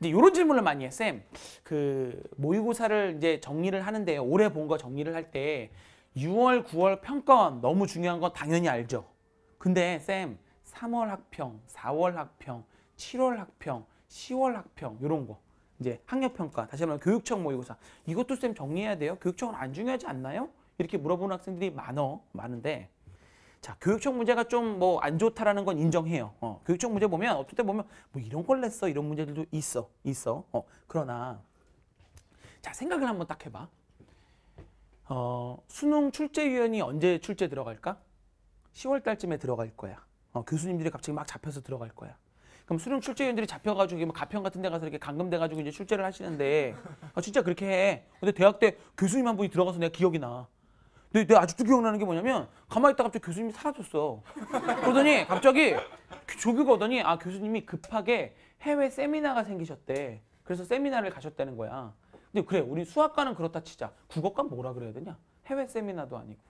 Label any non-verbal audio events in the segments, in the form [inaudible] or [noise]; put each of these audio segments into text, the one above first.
근데 이런 질문을 많이 해. 요 쌤, 그 모의고사를 이제 정리를 하는데 올해 본 거 정리를 할 때 6월, 9월 평가원 너무 중요한 건 당연히 알죠. 근데 쌤, 3월 학평, 4월 학평, 7월 학평, 10월 학평 이런 거 이제 학력평가 다시 말하면 교육청 모의고사 이것도 쌤 정리해야 돼요? 교육청은 안 중요하지 않나요? 이렇게 물어보는 학생들이 많어 많은데 자, 교육청 문제가 좀 뭐 안 좋다라는 건 인정해요. 어, 교육청 문제 보면 어떨 때 보면 뭐 이런 걸 냈어 이런 문제들도 있어 있어. 어, 그러나 자 생각을 한번 딱 해봐. 어, 수능 출제위원이 언제 출제 들어갈까? 10월 달쯤에 들어갈 거야. 어, 교수님들이 갑자기 막 잡혀서 들어갈 거야. 그럼 수능 출제위원들이 잡혀가지고 뭐 가평 같은 데 가서 이렇게 감금돼가지고 이제 출제를 하시는데 아, 진짜 그렇게 해. 근데 대학 때 교수님 한 분이 들어가서 내가 기억이 나. 근데 내가 아직도 기억나는 게 뭐냐면 가만히 있다 가 갑자기 교수님이 사라졌어. 그러더니 갑자기 그 조교가 오더니 아 교수님이 급하게 해외 세미나가 생기셨대. 그래서 세미나를 가셨다는 거야. 근데 그래 우리 수학과는 그렇다 치자. 국어과는 뭐라 그래야 되냐? 해외 세미나도 아니고.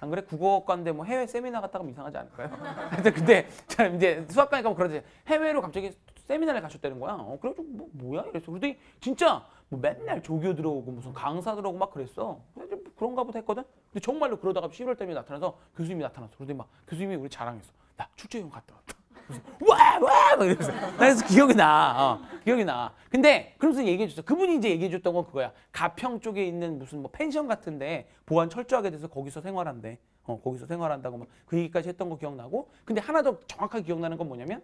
안 그래? 국어과인데 뭐 해외 세미나 갔다 가면 이상하지 않을까요? [laughs] 근데 이제 수학과니까 뭐 그러지. 해외로 갑자기 세미나를 가셨다는 거야. 어, 그래가지고 뭐, 뭐야? 이랬어. 그러더니 진짜 뭐 맨날 조교 들어오고 무슨 강사 들어오고 막 그랬어. 그래서 뭐 그런가 보다 했거든. 근데 정말로 그러다가 11월 달에 나타나서 교수님이 나타났어. 그런데 막 교수님이 우리 자랑했어. 나 축제 위원 갔다 왔다. 그래서 와와 막 이러면서 그래서 기억이 나. 어, 기억이 나. 근데 그러면서 얘기해 줬어. 그분이 이제 얘기해 줬던 건 그거야. 가평 쪽에 있는 무슨 뭐 펜션 같은데 보안 철저하게 돼서 거기서 생활한대. 어, 거기서 생활한다고 막그 얘기까지 했던 거 기억나고. 근데 하나 더 정확하게 기억나는 건 뭐냐면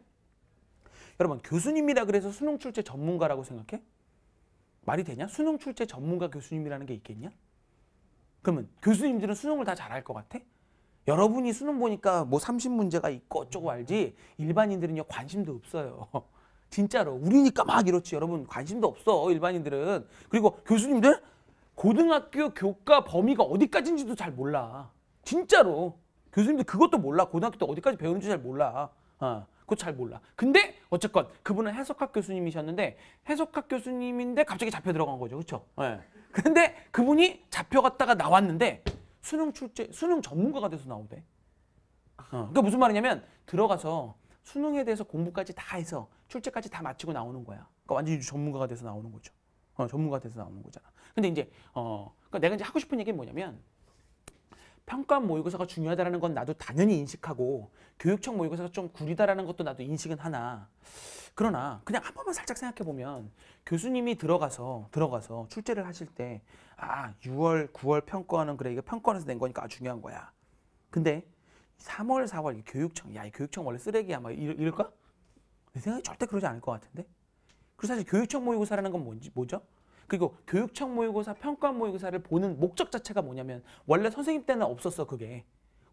여러분 교수님이라 그래서 수능 출제 전문가라고 생각해? 말이 되냐? 수능 출제 전문가 교수님이라는 게 있겠냐? 그러면 교수님들은 수능을 다 잘할 것 같아? 여러분이 수능 보니까 뭐 30문제가 있고 어쩌고 알지 일반인들은요 관심도 없어요. [laughs] 진짜로 우리니까 막 이렇지 여러분 관심도 없어 일반인들은 그리고 교수님들 고등학교 교과 범위가 어디까지인지도 잘 몰라 진짜로 교수님들 그것도 몰라 고등학교 때 어디까지 배우는지 잘 몰라 어, 그거 잘 몰라 근데 어쨌건 그분은 해석학 교수님이셨는데 해석학 교수님인데 갑자기 잡혀 들어간 거죠 그렇죠 네. 근데 그분이 잡혀갔다가 나왔는데 수능 출제, 수능 전문가가 돼서 나오대. 어, 그러니까 무슨 말이냐면 들어가서 수능에 대해서 공부까지 다 해서 출제까지 다 마치고 나오는 거야. 그러니까 완전히 전문가가 돼서 나오는 거죠. 어, 전문가가 돼서 나오는 거잖아. 근데 이제 어, 그러니까 내가 이제 하고 싶은 얘기는 뭐냐면 평가 모의고사가 중요하다는 건 나도 당연히 인식하고 교육청 모의고사가 좀 구리다라는 것도 나도 인식은 하나 그러나 그냥 한 번만 살짝 생각해 보면 교수님이 들어가서 들어가서 출제를 하실 때 아 6월 9월 평가는 하 그래 이거 평가원에서 낸 거니까 중요한 거야 근데 3월 4월 교육청 야 이 교육청 원래 쓰레기야 막 이럴, 이럴까 내 생각에 절대 그러지 않을 것 같은데 그리고 사실 교육청 모의고사라는 건 뭔지 뭐죠 그리고 교육청 모의고사, 평가 모의고사를 보는 목적 자체가 뭐냐면 원래 선생님 때는 없었어 그게.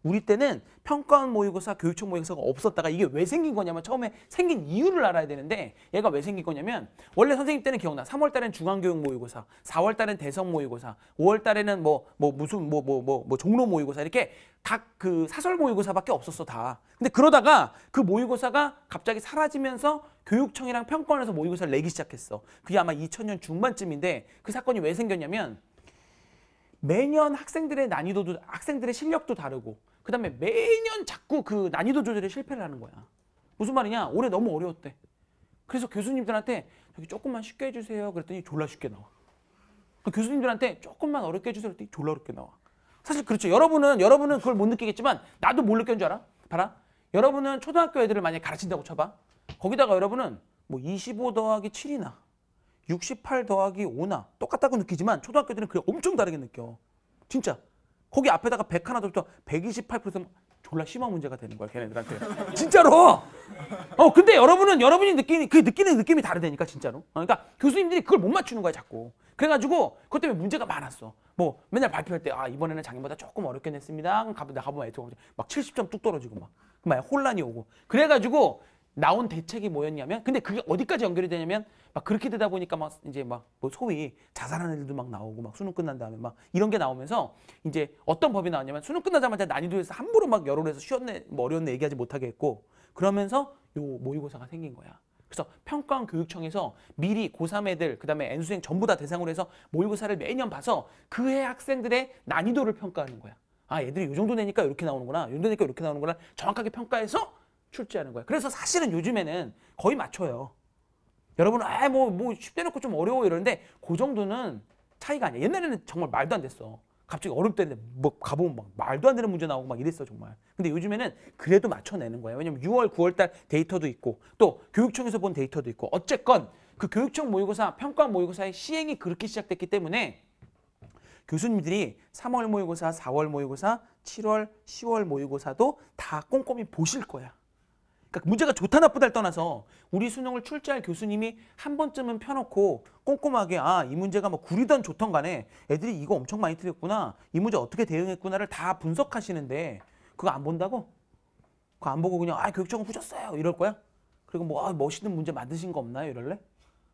우리 때는 평가원 모의고사, 교육청 모의고사가 없었다가 이게 왜 생긴 거냐면 처음에 생긴 이유를 알아야 되는데 얘가 왜 생긴 거냐면 원래 선생님 때는 기억나. 3월 달엔 중앙교육 모의고사, 4월 달엔 대성 모의고사, 5월 달에는 뭐뭐 뭐 무슨 뭐뭐뭐뭐 뭐, 뭐, 종로 모의고사 이렇게 각 그 사설 모의고사밖에 없었어 다. 근데 그러다가 그 모의고사가 갑자기 사라지면서 교육청이랑 평가원에서 모의고사를 내기 시작했어. 그게 아마 2000년 중반쯤인데 그 사건이 왜 생겼냐면 매년 학생들의 난이도도 학생들의 실력도 다르고 그다음에 매년 자꾸 그 난이도 조절에 실패를 하는 거야. 무슨 말이냐? 올해 너무 어려웠대. 그래서 교수님들한테 저기 조금만 쉽게 해주세요. 그랬더니 졸라 쉽게 나와. 그 교수님들한테 조금만 어렵게 해주세요. 그랬더니 졸라 어렵게 나와. 사실 그렇죠. 여러분은 여러분은 그걸 못 느끼겠지만 나도 뭘 느꼈는 줄 알아? 봐라. 여러분은 초등학교 애들을 만약 에 가르친다고 쳐봐. 거기다가 여러분은 뭐 25 더하기 7이나 68 더하기 5나 똑같다고 느끼지만 초등학교 때는 그게 엄청 다르게 느껴. 진짜. 거기 앞에다가 100 하나 더부터 128% 졸라 심한 문제가 되는 거야 걔네들한테 [laughs] 진짜로 어 근데 여러분은 여러분이 느끼는 그 느끼는 느낌이 다르다니까 진짜로 어, 그러니까 교수님들이 그걸 못 맞추는 거야 자꾸 그래가지고 그것 때문에 문제가 많았어 뭐 맨날 발표할 때 아 이번에는 작년보다 조금 어렵게 냈습니다 가보다 가보면 애초에 막 70점 뚝 떨어지고 막 그만 혼란이 오고 그래가지고 나온 대책이 뭐였냐면 근데 그게 어디까지 연결이 되냐면 막 그렇게 되다 보니까 막 이제 막 뭐 소위 자살하는 일도 막 나오고 막 수능 끝난 다음에 막 이런 게 나오면서 이제 어떤 법이 나왔냐면 수능 끝나자마자 난이도에서 함부로 막 여론에서 쉬었네뭐 어려웠네 얘기하지 못하게 했고 그러면서 요 모의고사가 생긴 거야. 그래서 평가원 교육청에서 미리 고3 애들 그다음에 n 수생 전부 다 대상으로 해서 모의고사를 매년 봐서 그 해 학생들의 난이도를 평가하는 거야. 아 애들이 요 정도 되니까 이렇게 나오는구나. 요 정도 되니까 이렇게 나오는구나. 정확하게 평가해서 출제하는 거야. 그래서 사실은 요즘에는 거의 맞춰요. 여러분은 아뭐뭐 쉽게 놓고 좀 어려워 이러는데 그 정도는 차이가 아니야. 옛날에는 정말 말도 안 됐어. 갑자기 어렵다는데 뭐 가보면 막 말도 안 되는 문제 나오고 막 이랬어 정말. 근데 요즘에는 그래도 맞춰내는 거야. 왜냐면 6월, 9월달 데이터도 있고 또 교육청에서 본 데이터도 있고 어쨌건 그 교육청 모의고사, 평가 모의고사의 시행이 그렇게 시작됐기 때문에 교수님들이 3월 모의고사, 4월 모의고사, 7월, 10월 모의고사도 다 꼼꼼히 보실 거야. 그러니까 문제가 좋다 나쁘다를 떠나서 우리 수능을 출제할 교수님이 한 번쯤은 펴놓고 꼼꼼하게 아이 문제가 뭐구리던 좋던 간에 애들이 이거 엄청 많이 틀렸구나 이 문제 어떻게 대응했구나를 다 분석하시는데 그거 안 본다고? 그거 안 보고 그냥 아 교육청은 후졌어요 이럴 거야? 그리고 뭐 아, 멋있는 문제 만드신 거 없나요 이럴래?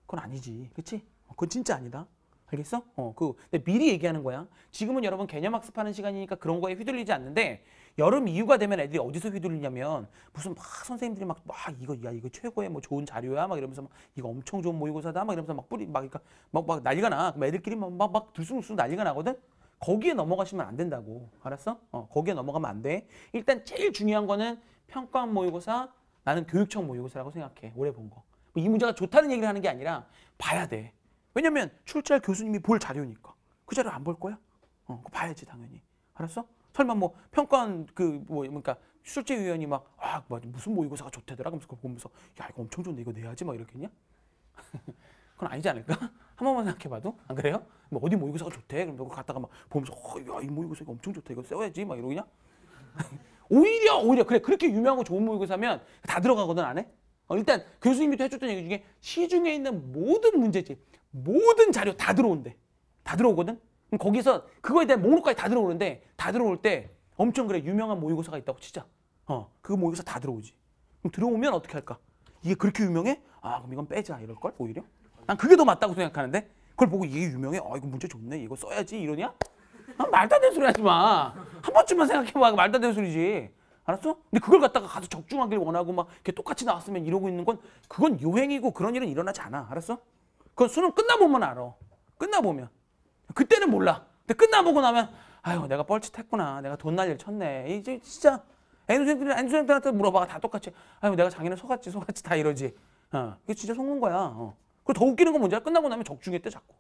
그건 아니지 그치? 어, 그건 진짜 아니다 알겠어? 어, 그 미리 얘기하는 거야 지금은 여러분 개념 학습하는 시간이니까 그런 거에 휘둘리지 않는데 여름 이후가 되면 애들이 어디서 휘둘리냐면 무슨 막 선생님들이 막, 막 이거 야 이거 최고의 뭐 좋은 자료야 막 이러면서 막 이거 엄청 좋은 모의고사다 막 이러면서 막 뿌리 막 그러니까 막, 막 난리가 나. 그럼 애들끼리 막막막 들쑥들쑥 난리가 나거든. 거기에 넘어가시면 안 된다고. 알았어? 어, 거기에 넘어가면 안 돼. 일단 제일 중요한 거는 평가원 모의고사 나는 교육청 모의고사라고 생각해. 올해 본 거. 뭐 이 문제가 좋다는 얘기를 하는 게 아니라 봐야 돼. 왜냐면 출제할 교수님이 볼 자료니까. 그 자료 안 볼 거야? 어, 그거 봐야지 당연히. 알았어? 설마 뭐평가한 그뭐 그러니까 출제위원이 막아 뭐 무슨 모의고사가 좋대더라 그러면서 그거 보면서 야 이거 엄청 좋은데 이거 내야지 막 이렇겠냐? [laughs] 그건 아니지 않을까? [laughs] 한 번만 생각해봐도 안 그래요? 뭐 어디 모의고사가 좋대? 그럼 그거 갔다가 막 보면서 어야이 모의고사 가 엄청 좋다 이거 세워야지막 이러냐? [laughs] 오히려 오히려 그래 그렇게 유명하고 좋은 모의고사면 다 들어가거든 안 해? 어, 일단 교수님이 또 해줬던 얘기 중에 시중에 있는 모든 문제집 모든 자료 다 들어온대 다 들어오거든 거기서 그거에 대한 목록까지 다 들어오는데 다 들어올 때 엄청 그래 유명한 모의고사가 있다고 치자. 어, 그 모의고사 다 들어오지. 그럼 들어오면 어떻게 할까? 이게 그렇게 유명해? 아, 그럼 이건 빼자 이럴 걸 오히려. 난 그게 더 맞다고 생각하는데 그걸 보고 이게 유명해? 아, 이거 문제 좋네. 이거 써야지 이러냐? 아, 말도 안 되는 소리 하지 마. 한 번쯤만 생각해봐. 말도 안 되는 소리지. 알았어? 근데 그걸 갖다가 가서 적중하길 원하고 막 이렇게 똑같이 나왔으면 이러고 있는 건 그건 요행이고 그런 일은 일어나지 않아. 알았어? 그건 수능 끝나보면 알아. 끝나보면. 그때는 몰라. 근데 끝나보고 나면 아유 내가 뻘짓했구나. 내가 돈 날 일 쳤네. 이제 진짜 엔수생들이 엔수생들한테 물어봐 다 똑같이 아유 내가 장인은 속았지 속았지 다 이러지. 어. 이게 진짜 속는 거야. 어. 그리고 더 웃기는 건 뭔지 알아? 끝나고 나면 적중했대 자꾸.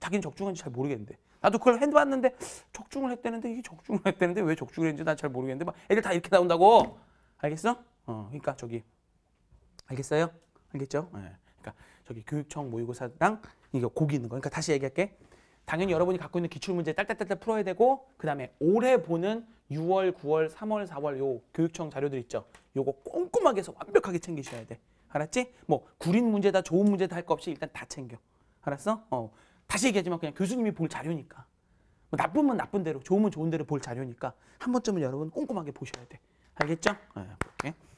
자기는 적중한지 잘 모르겠는데 나도 그걸 해봤는데 적중을 했대는데 이게 적중을 했대는데 왜 적중을 했는지 난잘 모르겠는데 막 애들 다 이렇게 나온다고 알겠어? 어그니까 저기 알겠어요? 알겠죠? 예. 네. 그니까 저기 교육청 모의고사랑 이거 고기 있는 거. 그니까 다시 얘기할게. 당연히 여러분이 갖고 있는 기출 문제 딸딸딸딸 풀어야 되고 그다음에 올해 보는 6월, 9월, 3월, 4월 요 교육청 자료들 있죠. 요거 꼼꼼하게 해서 완벽하게 챙기셔야 돼. 알았지? 뭐 구린 문제다 좋은 문제다 할 거 없이 일단 다 챙겨. 알았어? 어. 다시 얘기하지만 그냥 교수님이 볼 자료니까. 뭐 나쁘면 나쁜 대로, 좋으면 좋은 대로 볼 자료니까 한 번쯤은 여러분 꼼꼼하게 보셔야 돼. 알겠죠? 네, 볼게.